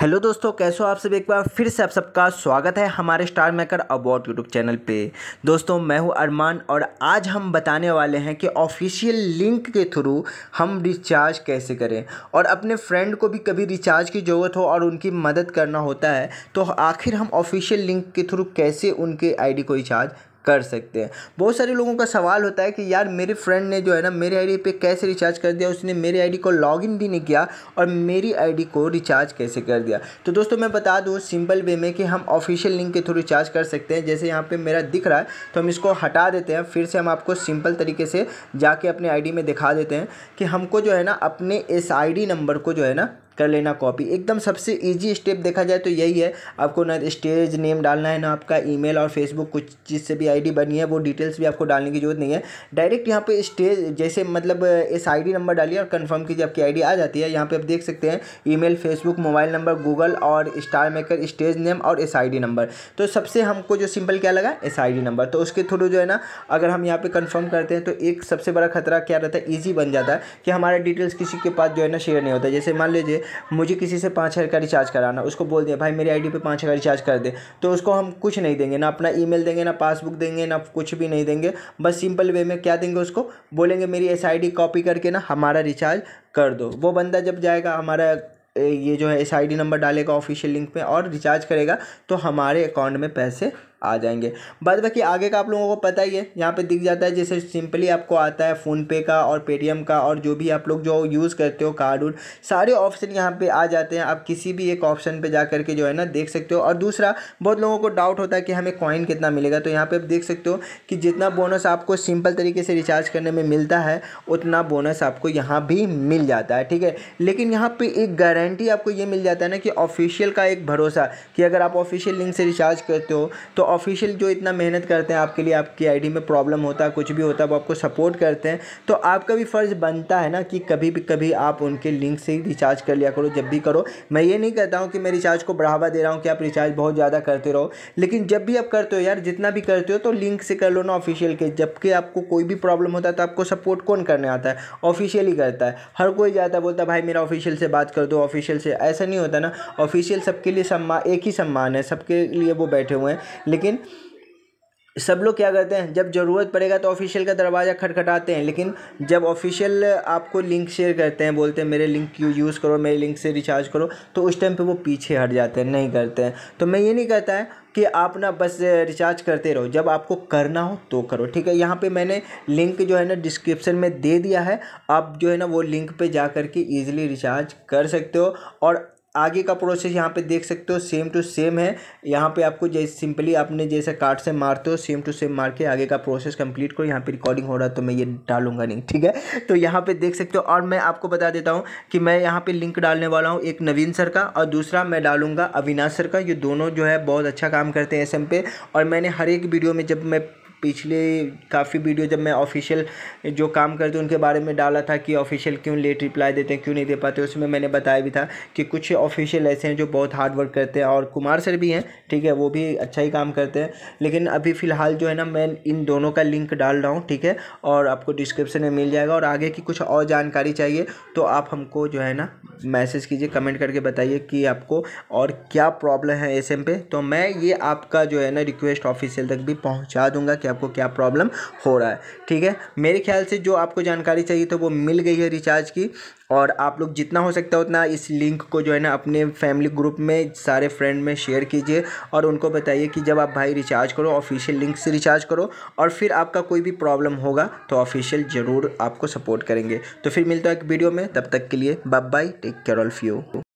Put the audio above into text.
hello दोस्तों कैसे हो आप सब एक बार फिर से आप सबका स्वागत है हमारे star maker about YouTube channel पे दोस्तों मैं हूं अरमान और आज हम बताने वाले हैं कि ऑफिशियल लिंक के थ्रू हम रिचार्ज कैसे करें और अपने फ्रेंड को भी कभी रिचार्ज की ज़रूरत हो और उनकी मदद करना होता है तो आखिर हम ऑफिशियल लिंक के थ्रू कैसे उनके आई को रिचार्ज कर सकते हैं बहुत सारे लोगों का सवाल होता है कि यार मेरे फ्रेंड ने जो है ना मेरे आईडी पे कैसे रिचार्ज कर दिया उसने मेरे आईडी को लॉगिन भी नहीं किया और मेरी आईडी को रिचार्ज कैसे कर दिया तो दोस्तों मैं बता दूँ सिंपल वे में कि हम ऑफिशियल लिंक के थ्रू रिचार्ज कर सकते हैं जैसे यहाँ पर मेरा दिख रहा है तो हम इसको हटा देते हैं फिर से हम आपको सिंपल तरीके से जाके अपने आई में दिखा देते हैं कि हमको जो है ना अपने इस आई नंबर को जो है ना कर लेना कॉपी एकदम सबसे ईजी स्टेप देखा जाए तो यही है आपको ना स्टेज नेम डालना है ना आपका ईमेल और फेसबुक कुछ चीज़ से भी आईडी बनी है वो डिटेल्स भी आपको डालने की जरूरत नहीं है डायरेक्ट यहाँ पे स्टेज जैसे मतलब इस आईडी नंबर डालिए और कंफर्म कीजिए आपकी आईडी आ जाती है यहाँ पर आप देख सकते हैं mail Facebook mobile number Google और स्टार मेकर स्टेज नेम और एस नंबर तो सबसे हमको जो सिंपल क्या लगा एस नंबर तो उसके थ्रू जो है ना अगर हम यहाँ पर कन्फर्म करते हैं तो एक सबसे बड़ा खतरा क्या रहता है ईजी बन जाता है कि हमारा डिटेल्स किसी के पास जो है ना शेयर नहीं होता जैसे मान लीजिए मुझे किसी से पाँच हज़ार का रिचार्ज कराना उसको बोल दिया भाई मेरी आईडी पे पाँच हज़ार रिचार्ज कर दे तो उसको हम कुछ नहीं देंगे ना अपना ईमेल देंगे ना पासबुक देंगे ना कुछ भी नहीं देंगे बस सिंपल वे में क्या देंगे उसको बोलेंगे मेरी एस कॉपी करके ना हमारा रिचार्ज कर दो वो बंदा जब जाएगा हमारा ये जो है एस नंबर डालेगा ऑफिशियल लिंक में और रिचार्ज करेगा तो हमारे अकाउंट में पैसे आ जाएंगे बाद बाकी आगे का आप लोगों को पता ही है यहाँ पे दिख जाता है जैसे सिंपली आपको आता है फ़ोनपे का और पेटीएम का और जो भी आप लोग जो यूज़ करते हो कार्ड उड सारे ऑप्शन यहाँ पे आ जाते हैं आप किसी भी एक ऑप्शन पे जा करके जो है ना देख सकते हो और दूसरा बहुत लोगों को डाउट होता है कि हमें कॉइन कितना मिलेगा तो यहाँ पर आप देख सकते हो कि जितना बोनस आपको सिंपल तरीके से रिचार्ज करने में मिलता है उतना बोनस आपको यहाँ भी मिल जाता है ठीक है लेकिन यहाँ पर एक गारंटी आपको ये मिल जाता है ना कि ऑफिशियल का एक भरोसा कि अगर आप ऑफिशियल लिंक से रिचार्ज करते हो तो ऑफिशियल जो इतना मेहनत करते हैं आपके लिए आपकी आईडी में प्रॉब्लम होता है कुछ भी होता है वो आपको सपोर्ट करते हैं तो आपका भी फ़र्ज़ बनता है ना कि कभी भी कभी आप उनके लिंक से ही रिचार्ज कर लिया करो जब भी करो मैं ये नहीं कहता हूँ कि मैं रिचार्ज को बढ़ावा दे रहा हूँ कि आप रिचार्ज बहुत ज़्यादा करते रहो लेकिन जब भी आप करते हो यार जितना भी करते हो तो लिंक से कर लो ना ऑफिशियल के जबकि आपको कोई भी प्रॉब्लम होता है तो आपको सपोर्ट कौन करने आता है ऑफिशियल ही करता है हर कोई जाता है बोलता भाई मेरा ऑफिशियल से बात कर दो ऑफिशियल से ऐसा नहीं होता ना ऑफिशियल सबके लिए सम्मान एक ही सम्मान है सबके लिए वो बैठे हुए हैं लेकिन सब लोग क्या करते हैं जब ज़रूरत पड़ेगा तो ऑफिशियल का दरवाज़ा खटखटाते हैं लेकिन जब ऑफिशियल आपको लिंक शेयर करते हैं बोलते हैं मेरे लिंक क्यों यूज़ करो मेरे लिंक से रिचार्ज करो तो उस टाइम पे वो पीछे हट जाते हैं नहीं करते हैं तो मैं ये नहीं कहता है कि आप ना बस रिचार्ज करते रहो जब आपको करना हो तो करो ठीक है यहाँ पे मैंने लिंक जो है ना डिस्क्रिप्शन में दे दिया है आप जो है ना वो लिंक पे जा कर के ईज़िली रिचार्ज कर सकते हो और आगे का प्रोसेस यहाँ पे देख सकते हो सेम टू सेम है यहाँ पे आपको जैसे सिंपली आपने जैसे कार्ड से मारते हो सेम टू सेम मार के आगे का प्रोसेस कंप्लीट करो यहाँ पे रिकॉर्डिंग हो रहा है तो मैं ये डालूंगा नहीं ठीक है तो यहाँ पे देख सकते हो और मैं आपको बता देता हूँ कि मैं यहाँ पे लिंक डालने वाला हूँ एक नवीन सर का और दूसरा मैं डालूंगा अविनाश सर का ये दोनों जो है बहुत अच्छा काम करते हैं एस पे और मैंने हर एक वीडियो में जब मैं पिछले काफ़ी वीडियो जब मैं ऑफिशियल जो काम करते उनके बारे में डाला था कि ऑफिशियल क्यों लेट रिप्लाई देते हैं क्यों नहीं दे पाते उसमें मैंने बताया भी था कि कुछ ऑफिशियल ऐसे हैं जो बहुत हार्ड वर्क करते हैं और कुमार सर भी हैं ठीक है वो भी अच्छा ही काम करते हैं लेकिन अभी फ़िलहाल जो है ना मैं इन दोनों का लिंक डाल रहा हूँ ठीक है और आपको डिस्क्रिप्शन में मिल जाएगा और आगे की कुछ और जानकारी चाहिए तो आप हमको जो है ना मैसेज कीजिए कमेंट करके बताइए कि आपको और क्या प्रॉब्लम है एस पे तो मैं ये आपका जो है ना रिक्वेस्ट ऑफिशियल तक भी पहुँचा दूँगा क्या आपको क्या प्रॉब्लम हो रहा है ठीक है मेरे ख्याल से जो आपको जानकारी चाहिए तो वो मिल गई है रिचार्ज की और आप लोग जितना हो सकता है उतना इस लिंक को जो है ना अपने फैमिली ग्रुप में सारे फ्रेंड में शेयर कीजिए और उनको बताइए कि जब आप भाई रिचार्ज करो ऑफिशियल लिंक से रिचार्ज करो और फिर आपका कोई भी प्रॉब्लम होगा तो ऑफिशियल ज़रूर आपको सपोर्ट करेंगे तो फिर मिलता है एक वीडियो में तब तक के लिए bye bye take care all you